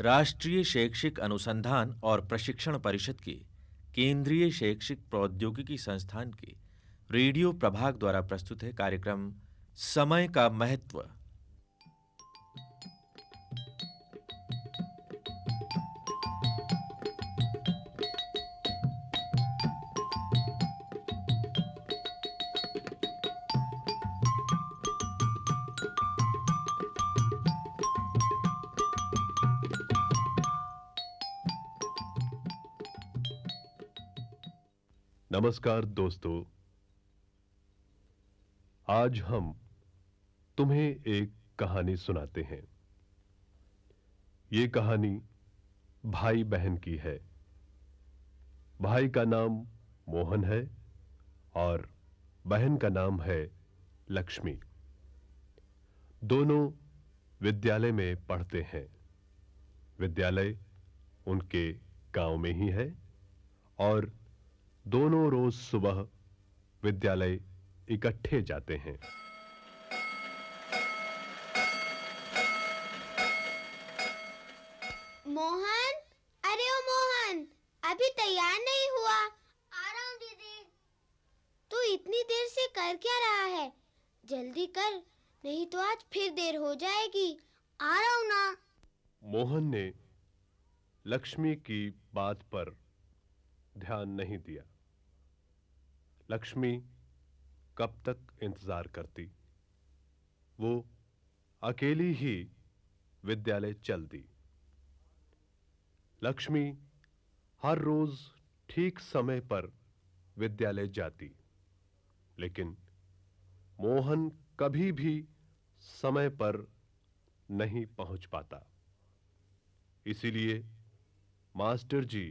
राष्ट्रीय शैक्षिक अनुसंधान और प्रशिक्षण परिषद के केंद्रीय शैक्षिक प्रौद्योगिकी संस्थान के रेडियो प्रभाग द्वारा प्रस्तुत है कार्यक्रम समय का महत्व नमस्कार दोस्तों आज हम तुम्हें एक कहानी सुनाते हैं ये कहानी भाई बहन की है भाई का नाम मोहन है और बहन का नाम है लक्ष्मी दोनों विद्यालय में पढ़ते हैं विद्यालय उनके गांव में ही है और दोनों रोज सुबह विद्यालय इकट्ठे जाते हैं मोहन अरे ओ मोहन अभी तैयार नहीं हुआ आ रहा हूं दीदी तू इतनी देर से कर क्या रहा है जल्दी कर नहीं तो आज फिर देर हो जाएगी आ रहा हूं ना मोहन ने लक्ष्मी की बात पर ध्यान नहीं दिया लक्ष्मी कब तक इंतजार करती वो अकेली ही विद्यालय चल दी लक्ष्मी हर रोज ठीक समय पर विद्यालय जाती लेकिन मोहन कभी भी समय पर नहीं पहुंच पाता इसीलिए मास्टर जी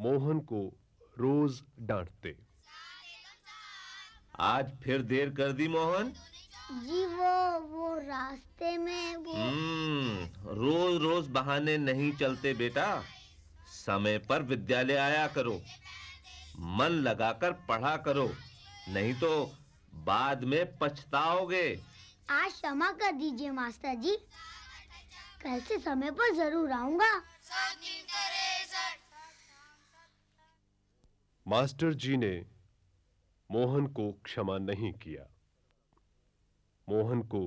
मोहन को रोज डांटते आज फिर देर कर दी मोहन जी वो वो रास्ते में वो हम्म, रोज रोज बहाने नहीं चलते बेटा समय पर विद्यालय आया करो मन लगाकर पढ़ा करो नहीं तो बाद में पछताओगे आज क्षमा कर दीजिए मास्टर जी कल से समय पर जरूर आऊंगा मास्टर जी ने मोहन को क्षमा नहीं किया मोहन को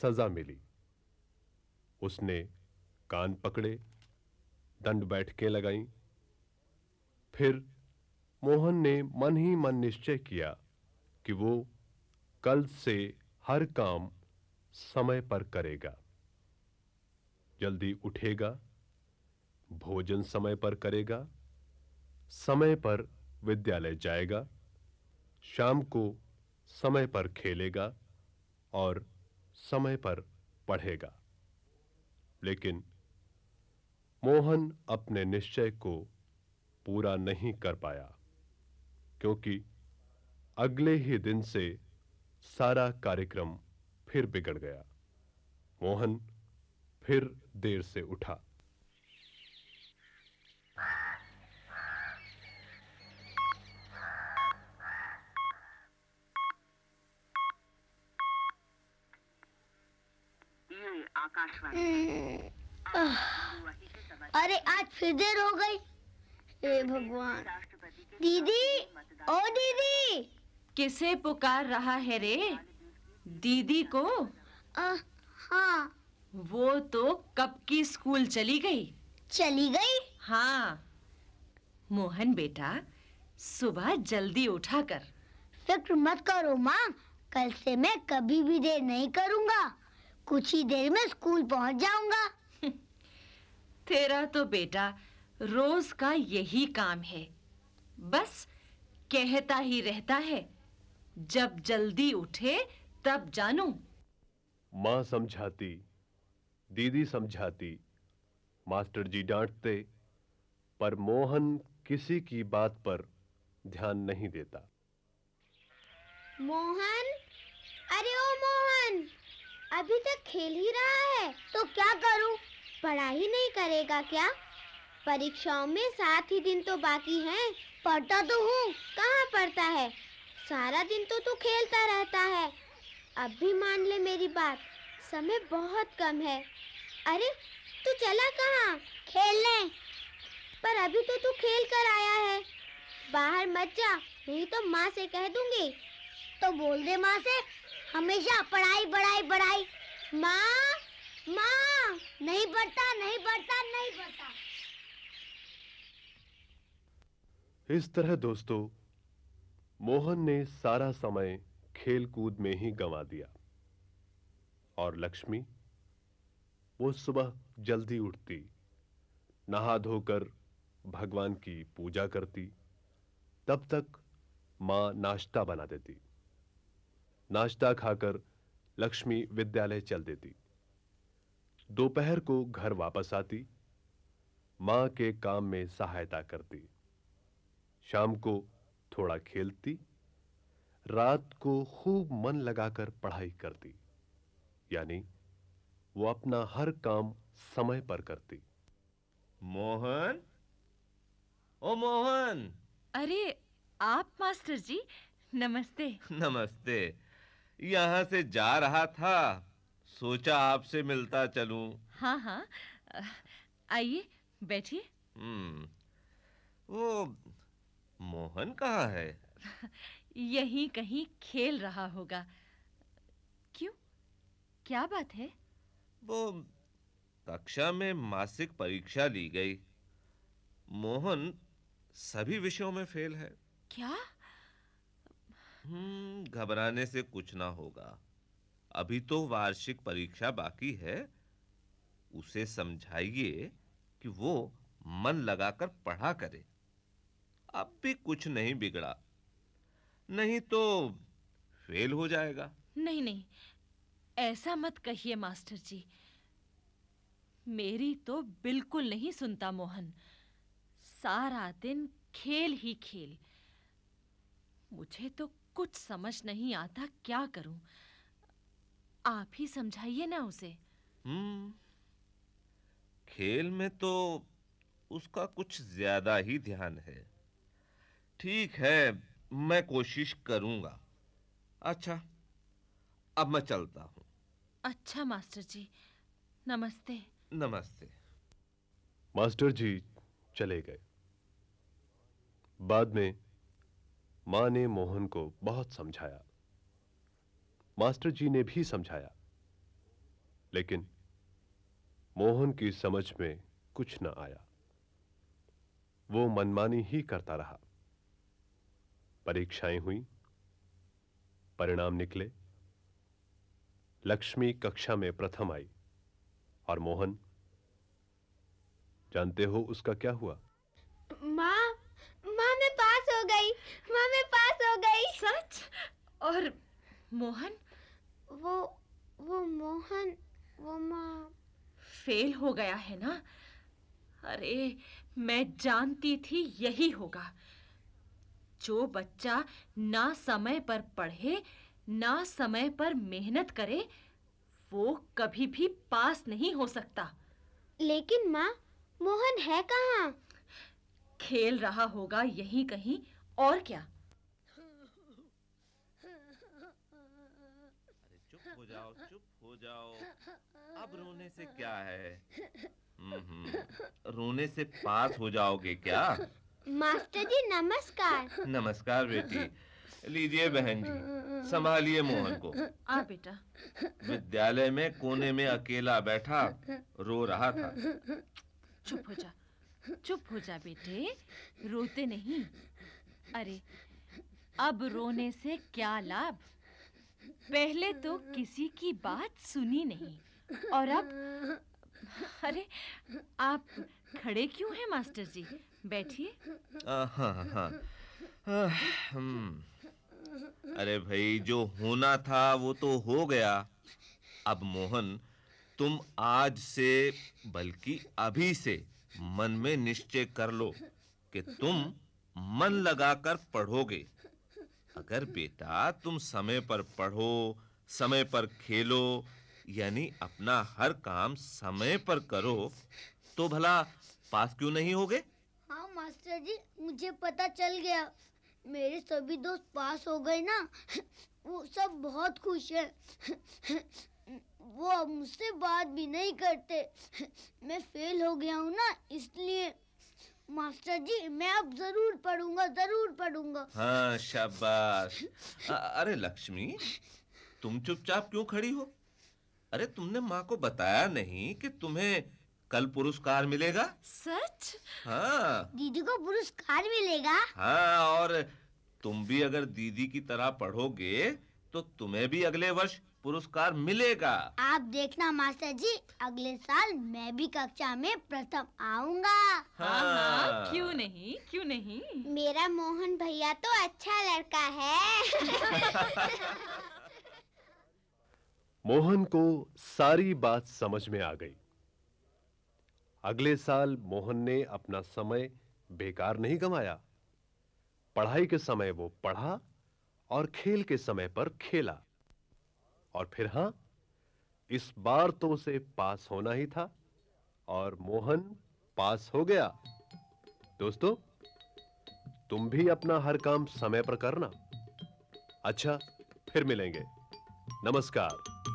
सजा मिली उसने कान पकड़े दंड बैठकें लगाई फिर मोहन ने मन ही मन निश्चय किया कि वो कल से हर काम समय पर करेगा जल्दी उठेगा भोजन समय पर करेगा समय पर विद्यालय जाएगा शाम को समय पर खेलेगा और समय पर पढ़ेगा लेकिन मोहन अपने निश्चय को पूरा नहीं कर पाया क्योंकि अगले ही दिन से सारा कार्यक्रम फिर बिगड़ गया मोहन फिर देर से उठा आकाशवाणी हम्म। अरे आज फिर देर हो गई हे भगवान दीदी ओ दीदी किसे पुकार रहा है रे दीदी को हाँ वो तो कब की स्कूल चली गई चली गई हाँ मोहन बेटा सुबह जल्दी उठा कर फिक्र मत करो माँ कल से मैं कभी भी देर नहीं करूँगा कुछ ही देर में स्कूल पहुंच जाऊंगा तेरा तो बेटा रोज का यही काम है बस कहता ही रहता है जब जल्दी उठे तब जानू मां समझाती दीदी समझाती मास्टर जी डांटते पर मोहन किसी की बात पर ध्यान नहीं देता मोहन अरे ओ मोहन अभी तक खेल ही रहा है तो क्या करूं? पढ़ाई नहीं करेगा क्या परीक्षाओं में सात ही दिन तो बाकी हैं पढ़ता तो हूँ कहाँ पढ़ता है सारा दिन तो तू खेलता रहता है अब भी मान ले मेरी बात समय बहुत कम है अरे तू चला कहाँ खेलने पर अभी तो तू खेल कर आया है बाहर मत जा नहीं तो माँ से कह दूंगी तो बोल दे माँ से हमेशा पढ़ाई पढ़ाई पढ़ाई माँ माँ नहीं पढ़ता नहीं पढ़ता नहीं पढ़ता इस तरह दोस्तों मोहन ने सारा समय खेलकूद में ही गंवा दिया और लक्ष्मी वो सुबह जल्दी उठती नहा धोकर भगवान की पूजा करती तब तक माँ नाश्ता बना देती नाश्ता खाकर लक्ष्मी विद्यालय चल देती दोपहर को घर वापस आती मां के काम में सहायता करती शाम को थोड़ा खेलती रात को खूब मन लगाकर पढ़ाई करती यानी वो अपना हर काम समय पर करती मोहन ओ मोहन अरे आप मास्टर जी नमस्ते नमस्ते यहाँ से जा रहा था सोचा आपसे मिलता चलूं हाँ हाँ आइए बैठिए हम्म वो मोहन कहाँ है यहीं कहीं खेल रहा होगा क्यों क्या बात है वो कक्षा में मासिक परीक्षा ली गई मोहन सभी विषयों में फेल है क्या हम्म, घबराने से कुछ ना होगा अभी तो वार्षिक परीक्षा बाकी है उसे समझाइए कि वो मन लगाकर पढ़ा करे अब भी कुछ नहीं बिगड़ा नहीं तो फेल हो जाएगा नहीं नहीं ऐसा मत कहिए मास्टर जी मेरी तो बिल्कुल नहीं सुनता मोहन सारा दिन खेल ही खेल मुझे तो कुछ समझ नहीं आता क्या करूं आप ही समझाइए ना उसे हम्म खेल में तो उसका कुछ ज्यादा ही ध्यान है ठीक है मैं कोशिश करूंगा अच्छा अब मैं चलता हूं अच्छा मास्टर जी नमस्ते नमस्ते मास्टर जी चले गए बाद में मां ने मोहन को बहुत समझाया मास्टर जी ने भी समझाया लेकिन मोहन की समझ में कुछ न आया वो मनमानी ही करता रहा परीक्षाएं हुई परिणाम निकले लक्ष्मी कक्षा में प्रथम आई और मोहन जानते हो उसका क्या हुआ और मोहन वो वो मोहन वो माँ फेल हो गया है ना अरे मैं जानती थी यही होगा जो बच्चा ना समय पर पढ़े ना समय पर मेहनत करे वो कभी भी पास नहीं हो सकता लेकिन माँ मोहन है कहाँ खेल रहा होगा यहीं कहीं और क्या जाओ चुप हो जाओ अब रोने से क्या है हम्म, रोने से पास हो जाओगे क्या मास्टर जी नमस्कार नमस्कार बेटी लीजिए बहन जी संभालिए मोहन को आ बेटा विद्यालय में कोने में अकेला बैठा रो रहा था चुप हो जा चुप हो जा बेटे रोते नहीं अरे अब रोने से क्या लाभ पहले तो किसी की बात सुनी नहीं और अब अरे आप खड़े क्यों हैं मास्टर जी बैठिए हाँ, हाँ, हाँ। अरे भाई जो होना था वो तो हो गया अब मोहन तुम आज से बल्कि अभी से मन में निश्चय कर लो कि तुम मन लगाकर पढ़ोगे अगर बेटा तुम समय पर पढ़ो समय पर खेलो यानी अपना हर काम समय पर करो तो भला पास क्यों नहीं होगे हां मास्टर जी मुझे पता चल गया मेरे सभी दोस्त पास हो गए ना वो सब बहुत खुश है वो अब मुझसे बात भी नहीं करते मैं फेल हो गया हूँ ना मास्टर जी मैं अब जरूर पढ़ूंगा जरूर पढ़ूंगा हाँ शाबाश अरे लक्ष्मी तुम चुपचाप क्यों खड़ी हो अरे तुमने माँ को बताया नहीं कि तुम्हें कल पुरस्कार मिलेगा सच हाँ दीदी को पुरस्कार मिलेगा हाँ और तुम भी अगर दीदी की तरह पढ़ोगे तो तुम्हें भी अगले वर्ष पुरस्कार मिलेगा आप देखना मास्टर जी अगले साल मैं भी कक्षा में प्रथम आऊंगा हाँ, हाँ, हाँ क्यों नहीं क्यों नहीं मेरा मोहन भैया तो अच्छा लड़का है मोहन को सारी बात समझ में आ गई अगले साल मोहन ने अपना समय बेकार नहीं कमाया पढ़ाई के समय वो पढ़ा और खेल के समय पर खेला और फिर हां इस बार तो उसे पास होना ही था और मोहन पास हो गया दोस्तों तुम भी अपना हर काम समय पर करना अच्छा फिर मिलेंगे नमस्कार